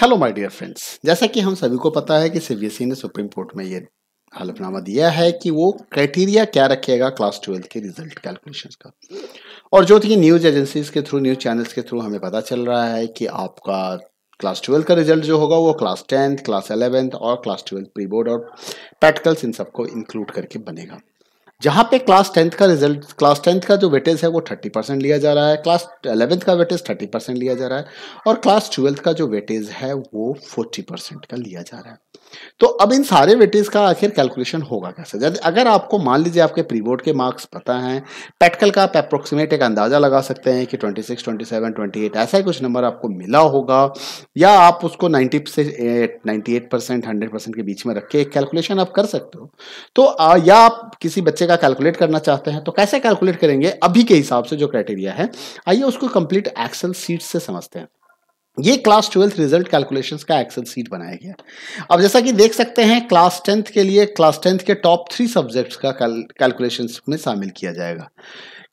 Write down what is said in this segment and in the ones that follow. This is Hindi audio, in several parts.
हेलो माय डियर फ्रेंड्स जैसा कि हम सभी को पता है कि सीबीएसई e ने सुप्रीम कोर्ट में ये हलफनामा दिया है कि वो क्राइटेरिया क्या रखेगा क्लास ट्वेल्थ के रिजल्ट कैलकुलेशन का और जो थी न्यूज एजेंसीज के थ्रू न्यूज चैनल्स के थ्रू हमें पता चल रहा है कि आपका क्लास ट्वेल्थ का रिजल्ट जो होगा वो क्लास टेंथ क्लास एलेवेंथ और क्लास ट्वेल्थ प्री बोर्ड और प्रैक्टिकल्स इन सबको इंक्लूड करके बनेगा जहाँ पे क्लास टेंथ का रिजल्ट क्लास टेंथ का जो वेटेज है वो थर्टी परसेंट लिया जा रहा है क्लास अलेवेंथ का वेटेज थर्टी परसेंट लिया जा रहा है और क्लास ट्वेल्थ का जो वेटेज है वो फोर्टी परसेंट का लिया जा रहा है तो अब इन सारे वेटेज का आखिर कैलकुलेशन होगा कैसे जैसे अगर आपको मान लीजिए आपके प्री बोर्ड के मार्क्स पता हैं पैटकल का आप अप्रोक्सीमेट एक अंदाज़ा लगा सकते हैं कि twenty six twenty seven twenty eight ऐसा ही कुछ नंबर आपको मिला होगा या आप उसको नाइन्टी से ninety eight percent hundred percent के बीच में रख के एक कैलकुलेशन आप कर सकते हो तो या आप किसी बच्चे का का कैलकुलेट करना चाहते हैं तो कैसे कैलकुलेट करेंगे अभी के हिसाब से जो क्राइटेरिया है आइए उसको कंप्लीट एक्सेल सीट से समझते हैं ये क्लास ट्वेल्थ रिजल्ट कैलकुलेशंस का एक्सेल सीट बनाया गया अब जैसा कि देख सकते हैं क्लास टेंथ के लिए क्लास टेंथ के टॉप थ्री सब्जेक्ट्स का कैलकुलेशन में शामिल किया जाएगा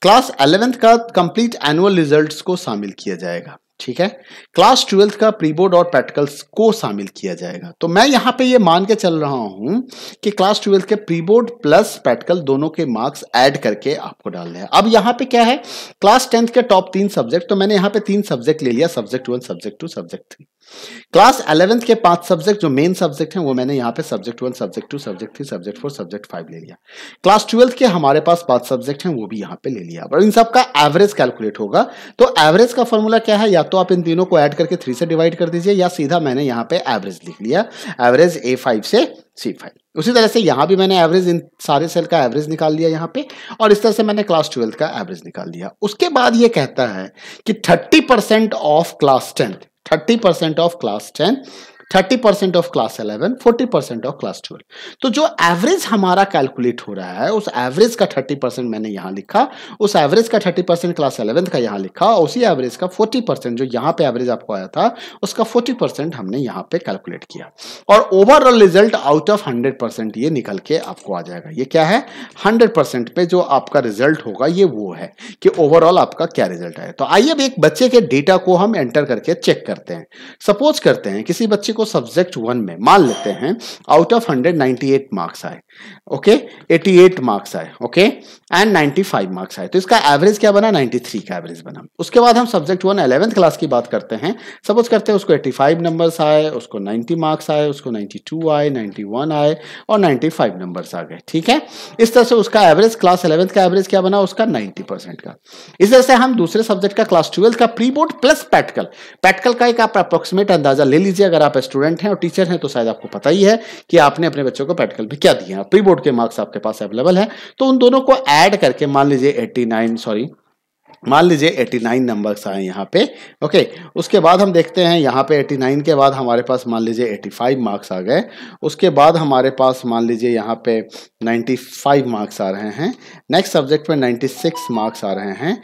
क्लास अलेवेंथ का कंप्लीट एनुअल रिजल्ट्स को शामिल किया जाएगा ठीक है क्लास ट्वेल्थ का प्रीबोर्ड और प्रैक्टिकल्स को शामिल किया जाएगा तो मैं यहाँ पे ये मान के चल रहा हूं कि क्लास ट्वेल्थ के प्रीबोर्ड प्लस प्रैक्टिकल दोनों के मार्क्स ऐड करके आपको डालने हैं अब यहाँ पे क्या है क्लास टेंथ के टॉप तीन सब्जेक्ट तो मैंने यहाँ पे तीन सब्जेक्ट ले लिया subject one subject two subject three class eleventh के पांच सब्जेक्ट जो मेन सब्जेक्ट हैं वो मैंने यहाँ पे subject one subject two subject three subject four subject five ले लिया क्लास ट्वेल्थ के हमारे पास पांच सब्जेक्ट हैं वो भी यहाँ पे ले लिया और इन सब का एवरेज कैलकुलेट होगा तो एवरेज का फॉर्मूला क्या है या तो आप इन तीनों को ऐड करके थ्री से डिवाइड कर दीजिए या सीधा मैंने यहाँ पे एवरेज लिख लिया एवरेज ए से सी उसी तरह से यहाँ भी मैंने एवरेज इन सारे सेल का एवरेज निकाल लिया यहाँ पे और इस तरह से मैंने क्लास ट्वेल्थ का एवरेज निकाल लिया उसके बाद ये कहता है कि thirty of class tenth 30% of class 10 thirty percent of class eleven forty percent of class twelve तो जो एवरेज हमारा कैलकुलेट हो रहा है उस एवरेज का थर्टी परसेंट मैंने यहाँ लिखा उस एवरेज का थर्टी परसेंट क्लास इलेवेंथ का यहाँ लिखा और उसी एवरेज का फोर्टी परसेंट जो यहाँ पे एवरेज आपको आया था उसका फोर्टी परसेंट हमने यहाँ पे कैलकुलेट किया और overall result out of hundred percent ये निकल के आपको आ जाएगा ये क्या है हंड्रेड परसेंट पे जो आपका रिजल्ट होगा ये वो है कि ओवरऑल आपका क्या रिजल्ट आया तो आइए अब एक बच्चे के डेटा को हम एंटर करके चेक करते हैं सपोज करते हैं किसी बच्चे को सब्जेक्ट वन में मान लेते हैं out of hundred ninety eight marks आए ओके एटी एट मार्क्स आए ओके एंड फाइव मार्क्स आए तो इसका एवरेज क्या बना थ्री का एवरेज बना उसके बाद हम सब्जेक्ट वन एलेवेंथ क्लास की बात करते हैं सपोज करते हैं उसको फाइव नंबर्स आए उसको नाइन्टी मार्क्स आए उसको टू आए वन आए और फाइव नंबर्स आ गए ठीक है इस तरह से उसका एवरेज क्लास एलेवेंथ का एवरेज क्या बना उसका नाइन्टी परसेंट का इस तरह से हम दूसरे सब्जेक्ट का क्लास ट्वेल्थ का pre board plus practical practical का एक आप अप्रोक्सीमेट अंदाजा ले लीजिए अगर आप स्टूडेंट हैं और टीचर हैं तो शायद आपको पता ही है कि आपने अपने बच्चों को प्रैक्टिकल भी क्या दिया प्री बोर्ड के मार्क्स आपके पास अवेलेबल है तो उन दोनों को ऐड करके मान लीजिए 89 सॉरी मान लीजिए 89 नंबर्स आए यहाँ पे ओके उसके बाद हम देखते हैं यहाँ पे 89 के बाद हमारे पास मान लीजिए 85 मार्क्स आ गए उसके बाद हमारे पास मान लीजिए यहाँ पे 95 मार्क्स आ रहे हैं नेक्स्ट सब्जेक्ट नाइन्टी 96 मार्क्स आ रहे हैं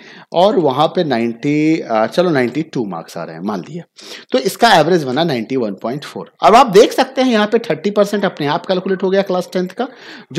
और वहाँ पे 90 चलो 92 मार्क्स आ रहे हैं मान लीजिए तो इसका एवरेज बना फोर अब आप देख सकते हैं यहाँ पे परसेंट अपने आप कैलकुलेट हो गया क्लास टेंथ का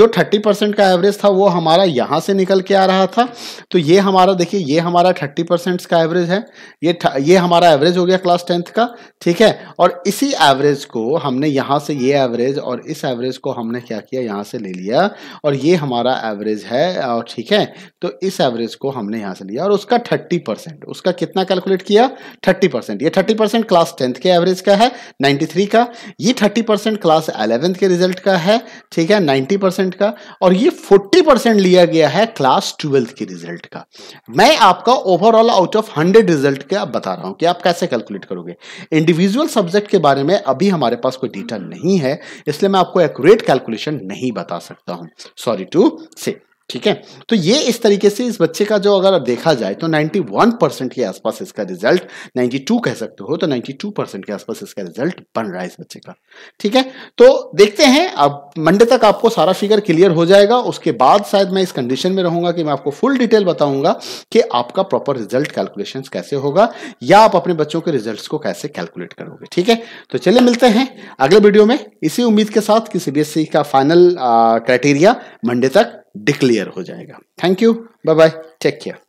जो परसेंट का एवरेज था वो हमारा यहाँ से निकल के आ रहा था तो ये हमारा देखिए ये हमारा थर्टी परसेंट का एवरेज है ये ये हमारा एवरेज हो गया क्लास टेंथ का ठीक है और इसी एवरेज को हमने यहाँ से ये एवरेज और इस एवरेज को हमने क्या किया यहाँ से ले लिया और ये हमारा एवरेज है और ठीक है तो इस एवरेज को हमने यहाँ से लिया और उसका थर्टी परसेंट उसका कितना कैलकुलेट किया थर्टी परसेंट ये थर्टी परसेंट क्लास टेंथ के एवरेज का है नाइन्टी का ये थर्टी परसेंट क्लास अलेवेंथ के रिजल्ट का है ठीक है नाइन्टी परसेंट का और ये फोर्टी परसेंट लिया गया है क्लास ट्वेल्थ के रिजल्ट का मैं आप आपका overall out of hundred result के आप बता रहा हूं कि आप कैसे कैलकुलेट करोगे इंडिविजुअल सब्जेक्ट के बारे में अभी हमारे पास कोई डिटेल नहीं है इसलिए मैं आपको एक्यूरेट कैलकुलेशन नहीं बता सकता हूं सॉरी टू से ठीक है तो ये इस तरीके से इस बच्चे का जो अगर देखा जाए तो 91 परसेंट के आसपास इसका रिजल्ट 92 कह सकते हो तो 92 परसेंट के आसपास इसका रिजल्ट बन रहा है इस बच्चे का ठीक है तो देखते हैं अब मंडे तक आपको सारा फिगर क्लियर हो जाएगा उसके बाद शायद मैं इस कंडीशन में रहूंगा कि मैं आपको फुल डिटेल बताऊंगा कि आपका प्रॉपर रिजल्ट कैलकुलेशन कैसे होगा या आप अपने बच्चों के रिजल्ट को कैसे कैलकुलेट करोगे ठीक है तो चले मिलते हैं अगले वीडियो में इसी उम्मीद के साथ कि सीबीएसई e का फाइनल क्राइटेरिया मंडे तक डिक्लेयर हो जाएगा thank you bye bye take care